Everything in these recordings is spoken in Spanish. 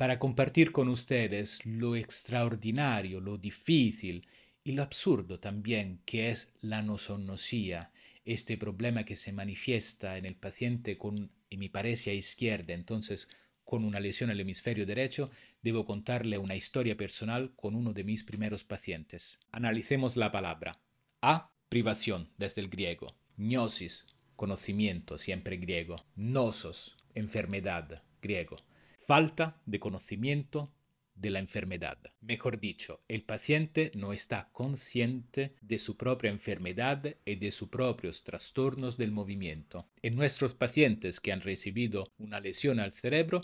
para compartir con ustedes lo extraordinario, lo difícil y lo absurdo también que es la nosonosía, este problema que se manifiesta en el paciente con a izquierda, entonces con una lesión al hemisferio derecho, debo contarle una historia personal con uno de mis primeros pacientes. Analicemos la palabra. A, privación, desde el griego. Gnosis, conocimiento, siempre griego. Nosos, enfermedad, griego. Falta de conocimiento de la enfermedad. Mejor dicho, el paciente no está consciente de su propia enfermedad y de sus propios trastornos del movimiento. En nuestros pacientes que han recibido una lesión al cerebro,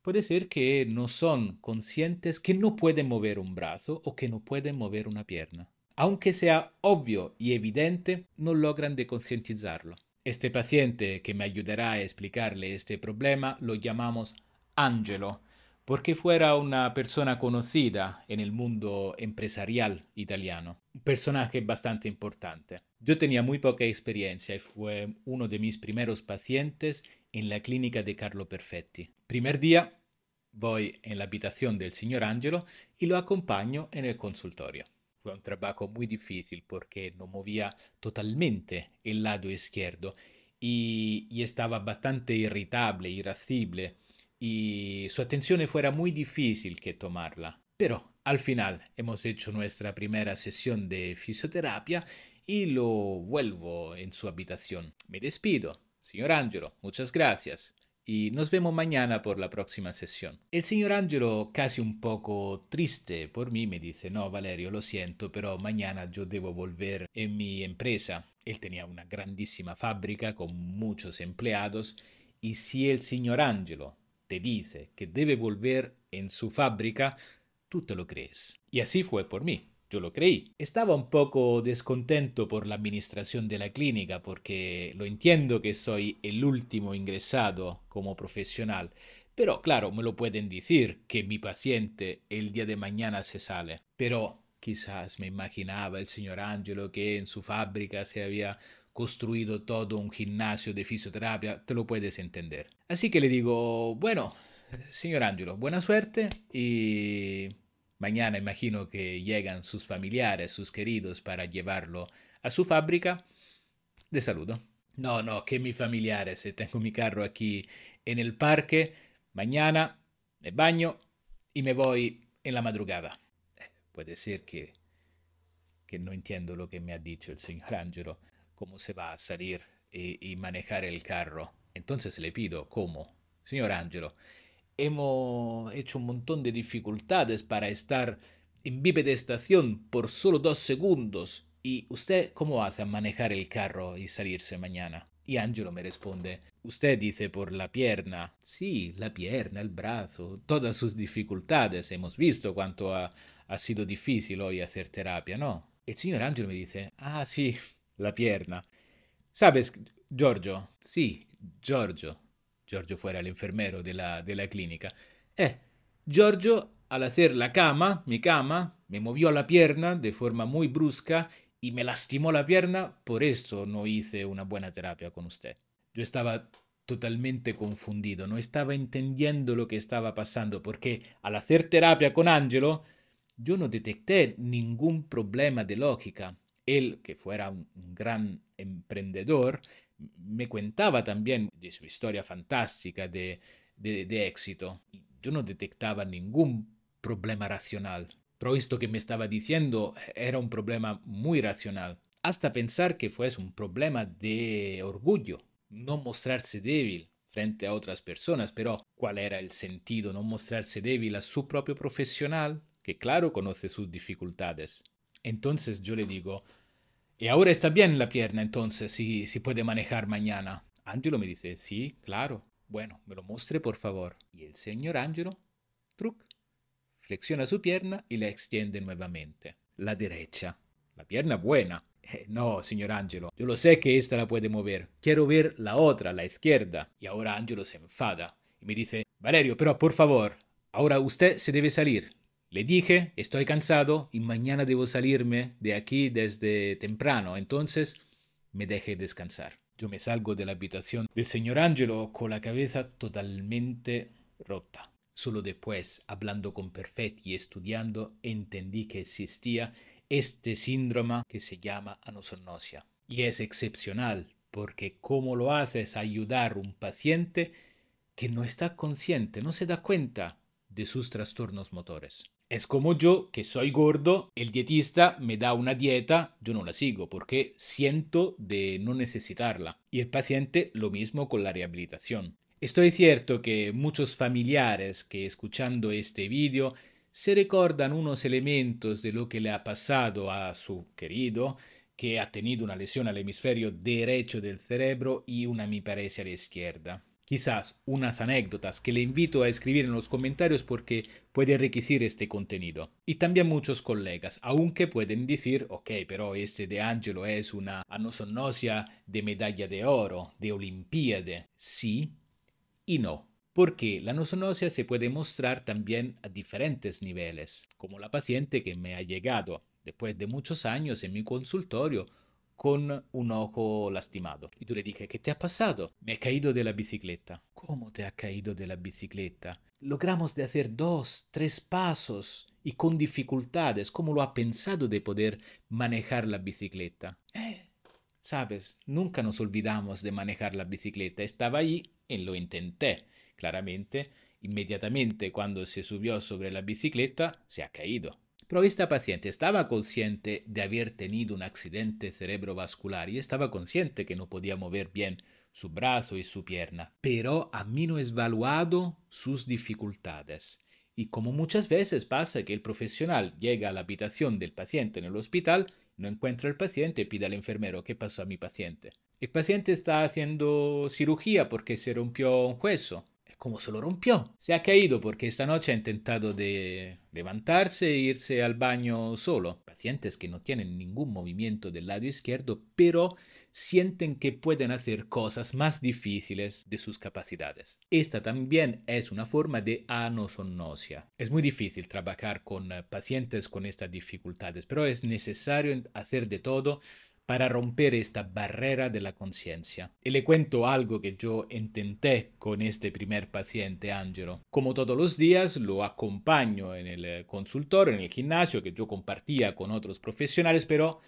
puede ser que no son conscientes que no pueden mover un brazo o que no pueden mover una pierna. Aunque sea obvio y evidente, no logran de concientizarlo. Este paciente que me ayudará a explicarle este problema lo llamamos Angelo, porque fuera una persona conocida en el mundo empresarial italiano, un personaje bastante importante. Yo tenía muy poca experiencia y fue uno de mis primeros pacientes en la clínica de Carlo Perfetti. Primer día voy en la habitación del señor Angelo y lo acompaño en el consultorio. Fue un trabajo muy difícil porque no movía totalmente el lado izquierdo y, y estaba bastante irritable, irascible y su atención fuera muy difícil que tomarla. Pero al final hemos hecho nuestra primera sesión de fisioterapia y lo vuelvo en su habitación. Me despido. Señor Ángelo, muchas gracias. Y nos vemos mañana por la próxima sesión. El señor Ángelo, casi un poco triste por mí, me dice, no, Valerio, lo siento, pero mañana yo debo volver en mi empresa. Él tenía una grandísima fábrica con muchos empleados y si el señor Ángelo te dice que debe volver en su fábrica, tú te lo crees. Y así fue por mí. Yo lo creí. Estaba un poco descontento por la administración de la clínica porque lo entiendo que soy el último ingresado como profesional, pero claro, me lo pueden decir que mi paciente el día de mañana se sale. Pero quizás me imaginaba el señor Angelo que en su fábrica se había construido todo un gimnasio de fisioterapia, te lo puedes entender. Así que le digo, bueno, señor Ángelo, buena suerte y mañana imagino que llegan sus familiares, sus queridos, para llevarlo a su fábrica. Le saludo. No, no, que mis familiares, eh, tengo mi carro aquí en el parque, mañana me baño y me voy en la madrugada. Eh, puede ser que, que no entiendo lo que me ha dicho el señor Ángelo cómo se va a salir y, manejar el carro. Entonces le pido, ¿cómo? Señor Ángelo, hemos hecho un montón de dificultades para estar en bipedestación por solo dos segundos. ¿Y usted cómo hace a manejar el carro y salirse mañana? Y Angelo me responde, usted dice por la pierna. Sí, la pierna, el brazo, todas sus dificultades. Hemos visto cuánto ha, sido difícil hoy hacer terapia, ¿no? El señor Angelo me dice, ah, sí, la pierna. Sabes, Giorgio, sì, Giorgio, Giorgio fuera el enfermero della la, clínica. Eh, Giorgio, al hacer la cama, mi cama, me movió la pierna de forma muy brusca y me lastimó la pierna, por eso no hice una buena terapia con usted. Yo estaba totalmente confundido, no estaba entendiendo lo que estaba pasando, porque al hacer terapia con Angelo, yo no detecté ningún problema de lógica. Él, que fuera un, gran emprendedor, me contaba también de su historia fantástica de, éxito. Yo no detectaba ningún problema racional. Pero esto que me estaba diciendo era un problema muy racional. Hasta pensar que fue un problema de orgullo, no mostrarse débil frente a otras personas, pero ¿cuál era el sentido no mostrarse débil a su propio profesional, que claro conoce sus dificultades? Entonces yo le digo, y ahora está bien la pierna, entonces, si, si puede manejar mañana. Ángelo me dice, sí, claro. Bueno, me lo muestre, por favor. Y el señor Ángelo, truc, flexiona su pierna y la extiende nuevamente. La derecha. La pierna buena. Eh, no, señor Ángelo, yo lo sé que esta la puede mover. Quiero ver la otra, la izquierda. Y ahora Ángelo se enfada y me dice, Valerio, pero por favor, ahora usted se debe salir. Le dije, estoy cansado y mañana debo salirme de aquí desde temprano, entonces me dejé descansar. Yo me salgo de la habitación del señor Angelo con la cabeza totalmente rota. Solo después, hablando con Perfetti y estudiando, entendí que existía este síndrome que se llama anosognosia. Y es excepcional, porque ¿cómo lo haces ayudar a un paciente que no está consciente, no se da cuenta de sus trastornos motores? Es como yo, que soy gordo, el dietista me da una dieta, yo no la sigo porque siento de no necesitarla. Y el paciente lo mismo con la rehabilitación. Estoy cierto que muchos familiares que escuchando este vídeo se recordan unos elementos de lo que le ha pasado a su querido, que ha tenido una lesión al hemisferio derecho del cerebro y una parece a la izquierda quizás unas anécdotas que le invito a escribir en los comentarios porque puede enriquecer este contenido. Y también muchos colegas, aunque pueden decir, ok, pero este de Angelo es una anosonosia de medalla de oro, de olimpiade. Sí y no. Porque la nosonosia se puede mostrar también a diferentes niveles, como la paciente que me ha llegado después de muchos años en mi consultorio con un ojo lastimado. Y tú le dices ¿qué te ha pasado? Me he caído de la bicicleta. ¿Cómo te ha caído de la bicicleta? Logramos de hacer dos, tres pasos y con dificultades. ¿Cómo lo ha pensado de poder manejar la bicicleta? Eh, sabes, nunca nos olvidamos de manejar la bicicleta. Estaba ahí y lo intenté, claramente. Inmediatamente cuando se subió sobre la bicicleta, se ha caído pero esta paciente estaba consciente de haber tenido un accidente cerebrovascular y estaba consciente que no podía mover bien su brazo y su pierna, pero a mí ha evaluado sus dificultades. Y como muchas veces pasa que el profesional llega a la habitación del paciente en el hospital, no encuentra al paciente y pide al enfermero qué pasó a mi paciente. El paciente está haciendo cirugía porque se rompió un hueso como se lo rompió. Se ha caído porque esta noche ha intentado de levantarse e irse al baño solo. Pacientes que no tienen ningún movimiento del lado izquierdo, pero sienten que pueden hacer cosas más difíciles de sus capacidades. Esta también es una forma de anosonosia Es muy difícil trabajar con eh, pacientes con estas dificultades, pero es necesario hacer de todo para romper esta barrera de la conciencia. Y le cuento algo que yo intenté con este primer paciente, Angelo. Como todos los días, lo acompaño en el eh, consultorio, en el gimnasio que yo compartía con otros profesionales, pero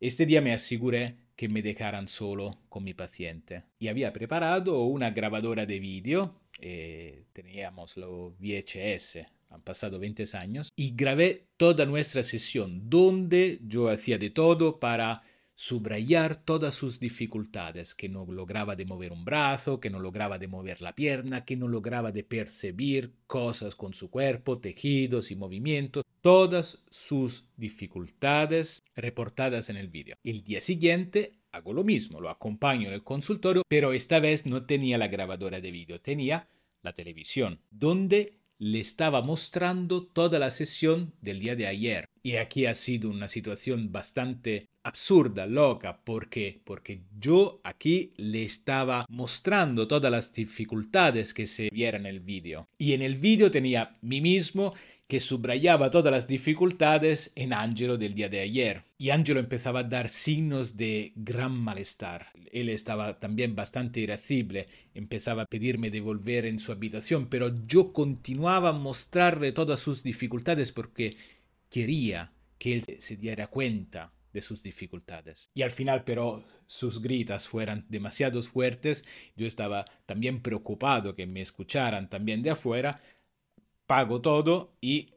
este día me aseguré que me dejaran solo con mi paciente. Y había preparado una grabadora de vídeo, eh, teníamos los VHS, han pasado 20 años, y grabé toda nuestra sesión, donde yo hacía de todo para subrayar todas sus dificultades, que no lograba de mover un brazo, que no lograba de mover la pierna, que no lograba de percibir cosas con su cuerpo, tejidos y movimientos, todas sus dificultades reportadas en el vídeo. El día siguiente hago lo mismo, lo acompaño en el consultorio, pero esta vez no tenía la grabadora de vídeo, tenía la televisión, donde le estaba mostrando toda la sesión del día de ayer. Y aquí ha sido una situación bastante absurda, loca. ¿Por qué? Porque yo aquí le estaba mostrando todas las dificultades que se viera en el vídeo. Y en el vídeo tenía mí mismo que subrayaba todas las dificultades en Angelo del día de ayer. Y Angelo empezaba a dar signos de gran malestar. Él estaba también bastante irascible, empezaba a pedirme devolver en su habitación, pero yo continuaba a mostrarle todas sus dificultades porque quería que él se diera cuenta de sus dificultades. Y al final pero sus gritas fueran demasiado fuertes, yo estaba también preocupado que me escucharan también de afuera, pago todo y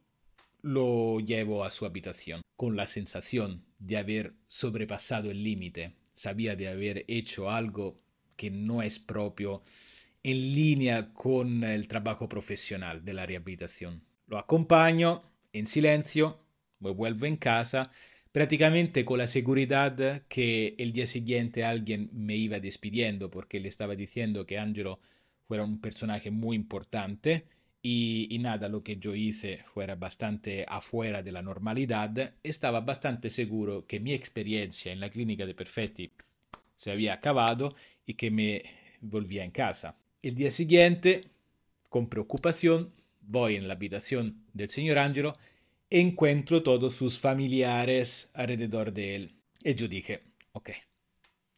lo llevo a su habitación, con la sensación de haber sobrepasado el límite, sabía de haber hecho algo que no es propio en línea con el trabajo profesional de la rehabilitación. Lo acompaño en silencio, me vuelvo en casa praticamente con la seguridad que el día siguiente alguien me iba despidiendo porque le estaba diciendo que Angelo fuera un personaje muy importante y, y, nada, lo que yo hice fuera bastante afuera de la normalidad, estaba bastante seguro que mi experiencia en la clínica de Perfetti se había acabado y que me volvía en casa. El día siguiente, con preocupación, voy en la habitación del señor Angelo encuentro todos sus familiares alrededor de él. E yo dije, ok,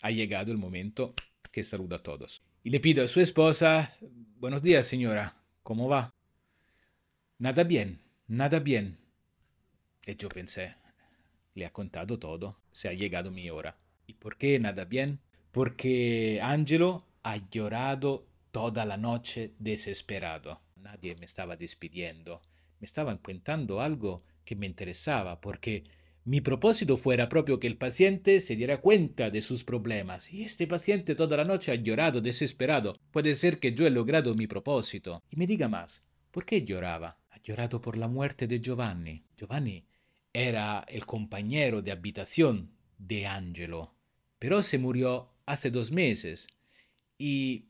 ha llegado el momento que saluda a todos. Y le pido a su esposa, buenos días señora, ¿cómo va? Nada bien, nada bien. Y yo pensé, le ha contado todo, se ha llegado mi hora. ¿Y por qué nada bien? Porque Angelo ha llorado toda la noche desesperado. Nadie me estaba despidiendo. me estaban contando algo que me interesaba, porque mi propósito fuera propio que el paciente se diera cuenta de sus problemas, y este paciente toda la noche ha llorado desesperado. Puede ser que yo he logrado mi propósito. Y me diga más, ¿por qué lloraba? Ha llorado por la muerte de Giovanni. Giovanni era el compañero de habitación de Angelo, pero se murió hace dos meses. Y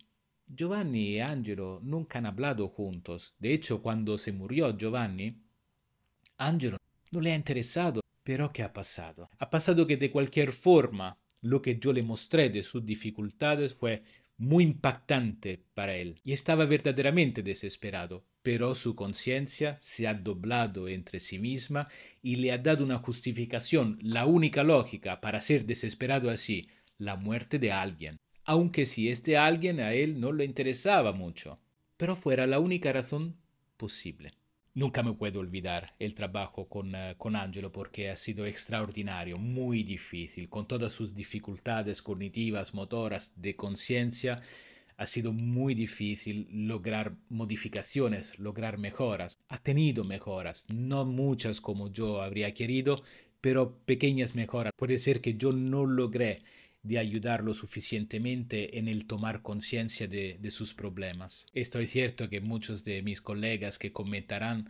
Giovanni y e Angelo nunca han hablado juntos. De hecho, cuando se murió Giovanni, Angelo no le ha interesado. Pero ¿qué ha pasado? Ha pasado que de cualquier forma, lo que yo le mostré de sus dificultades fue muy impactante para él y estaba verdaderamente desesperado, pero su conciencia se ha doblado entre sí misma y le ha dado una justificación, la única lógica para ser desesperado así, la muerte de alguien aunque si este alguien a él no le interesaba mucho, pero fuera la única razón posible. Nunca me puedo olvidar el trabajo con, eh, con Angelo porque ha sido extraordinario, muy difícil, con todas sus dificultades cognitivas, motoras, de conciencia. Ha sido muy difícil lograr modificaciones, lograr mejoras. Ha tenido mejoras, no muchas como yo habría querido, pero pequeñas mejoras. Puede ser que yo no logré de ayudarlo suficientemente en el tomar conciencia de, sus problemas. Estoy cierto que muchos de mis colegas que comentarán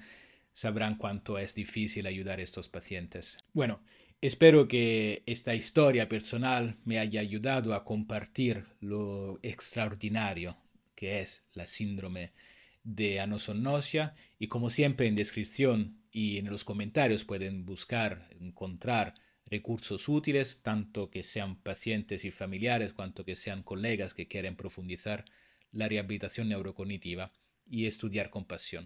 sabrán cuánto es difícil ayudar a estos pacientes. Bueno, espero que esta historia personal me haya ayudado a compartir lo extraordinario que es la síndrome de anosognosia y como siempre en descripción y en los comentarios pueden buscar, encontrar recursos útiles, tanto que sean pacientes y familiares, cuanto que sean colegas que quieren profundizar la rehabilitación neurocognitiva y estudiar con pasión.